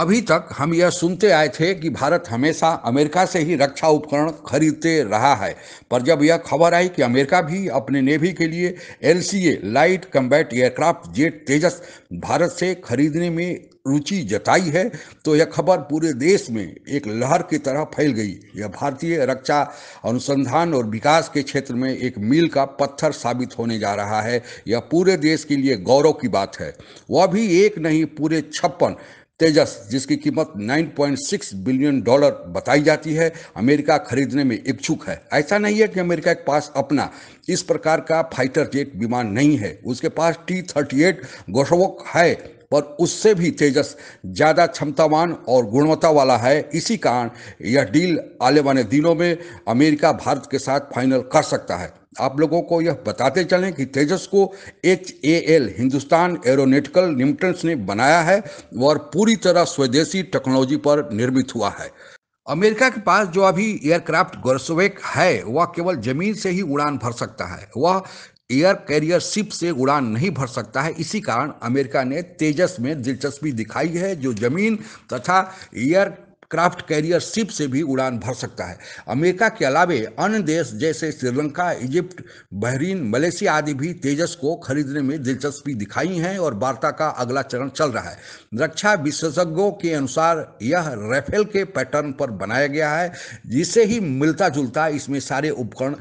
अभी तक हम यह सुनते आए थे कि भारत हमेशा अमेरिका से ही रक्षा उपकरण खरीदते रहा है पर जब यह खबर आई कि अमेरिका भी अपने नेवी के लिए L light combat aircraft jet Tejas Bharat से खरीदने में रुचि जताई है तो यह खबर पूरे देश में एक लहर की तरह फैल गई यह भारतीय रक्षा अनुसंधान और विकास के क्षेत्र में एक मील का पत्थर साबित होने जा रहा है यह पूरे देश के लिए गौरव की बात है वह भी एक नहीं पूरे छप्पन तेजस जिसकी कीमत 9.6 बिलियन डॉलर बताई जाती है अमेरिका खरीदने में इच्छुक है ऐसा नहीं है कि अमेरिका के पास अपना इस प्रकार का फाइटर जेट विमान नहीं है उसके पास टी थर्टी एट है पर उससे भी तेजस ज़्यादा क्षमतावान और गुणवत्ता वाला है इसी कारण यह डील आने वाले दिनों में अमेरिका भारत के साथ फाइनल कर सकता है आप लोगों को यह बताते चलें कि तेजस को H A L Hindustan Aeronautical Limiteds ने बनाया है और पूरी तरह स्वदेशी टेक्नोलॉजी पर निर्मित हुआ है अमेरिका के पास जो अभी एयरक्राफ्ट गोरसोवेक है वह केवल जमीन से ही उड़ान भर सकता है वह एयर कैरियर शिप से उड़ान नहीं भर सकता है इसी कारण अमेरिका ने तेजस में दिलचस्पी दिखाई है जो जमीन तथा एयर क्राफ्ट कैरियर शिप से भी उड़ान भर सकता है अमेरिका के अलावे अन्य देश जैसे श्रीलंका इजिप्ट बहरीन मलेशिया आदि भी तेजस को खरीदने में दिलचस्पी दिखाई है और वार्ता का अगला चरण चल रहा है रक्षा विशेषज्ञों के अनुसार यह रेफेल के पैटर्न पर बनाया गया है जिससे ही मिलता जुलता इसमें सारे उपकरण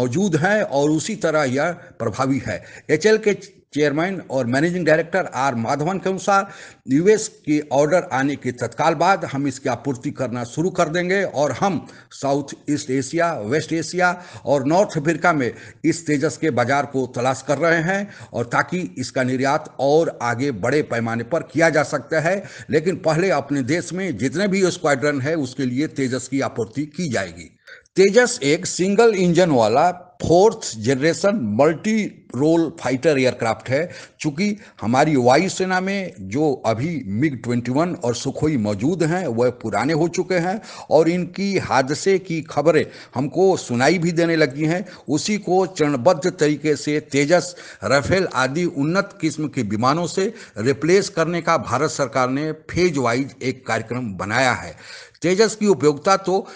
मौजूद हैं और उसी तरह यह प्रभावी है एच के चेयरमैन और मैनेजिंग डायरेक्टर आर माधवन के अनुसार यूएस की ऑर्डर आने के तत्काल बाद हम इसकी आपूर्ति करना शुरू कर देंगे और हम South East Asia West Asia और नॉर्थ अफ्रीका में इस तेजस के बाजार को तलाश कर रहे हैं और ताकि इसका निर्यात और आगे बड़े पैमाने पर किया जा सकता है लेकिन पहले अपने देश में जितने भी स्क्वाड्रन है उसके लिए तेजस की आपूर्ति की जाएगी तेजस एक सिंगल इंजन वाला fourth generation multi role fighter aircraft है चूंकि हमारी वायुसेना में जो अभी मिग 21 और सुखोई मौजूद हैं वह पुराने हो चुके हैं और इनकी हादसे की खबरें हमको सुनाई भी देने लगी हैं उसी को चरणबद्ध तरीके से तेजस राफेल आदि उन्नत किस्म के विमानों से रिप्लेस करने का भारत सरकार ने फेज वाइज एक कार्यक्रम बनाया है तेजस की उपयोगिता तो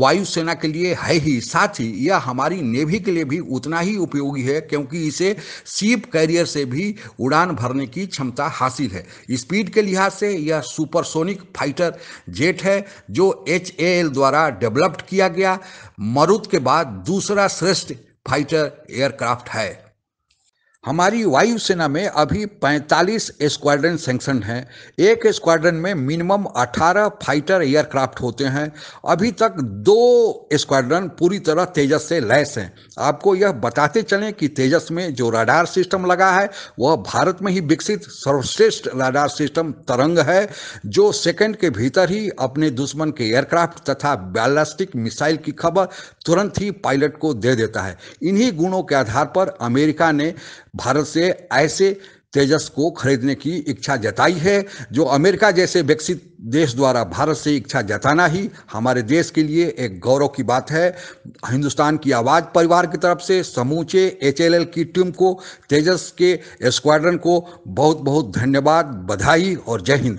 वायुसेना के लिए है ही साथ ही यह हमारी नेवी के लिए भी उतना ही उपयोगी है क्योंकि इसे सीप कैरियर से भी उड़ान भरने की क्षमता हासिल है स्पीड के लिहाज से यह सुपरसोनिक फाइटर जेट है जो एच द्वारा डेवलप्ड किया गया मरुत के बाद दूसरा श्रेष्ठ फाइटर एयरक्राफ्ट है हमारी वायुसेना में अभी 45 स्क्वाड्रन सेंक्शन हैं एक स्क्वाड्रन में मिनिमम 18 फाइटर एयरक्राफ्ट होते हैं अभी तक दो स्क्वाड्रन पूरी तरह तेजस से लैस हैं आपको यह बताते चलें कि तेजस में जो राडार सिस्टम लगा है वह भारत में ही विकसित सर्वश्रेष्ठ राडार सिस्टम तरंग है जो सेकेंड के भीतर ही अपने दुश्मन के एयरक्राफ्ट तथा बैलिस्टिक मिसाइल की खबर तुरंत ही पायलट को दे देता है इन्हीं गुणों के आधार पर अमेरिका ने भारत से ऐसे तेजस को खरीदने की इच्छा जताई है जो अमेरिका जैसे विकसित देश द्वारा भारत से इच्छा जताना ही हमारे देश के लिए एक गौरव की बात है हिंदुस्तान की आवाज़ परिवार की तरफ से समूचे एच की टीम को तेजस के स्क्वाड्रन को बहुत बहुत धन्यवाद बधाई और जय हिंद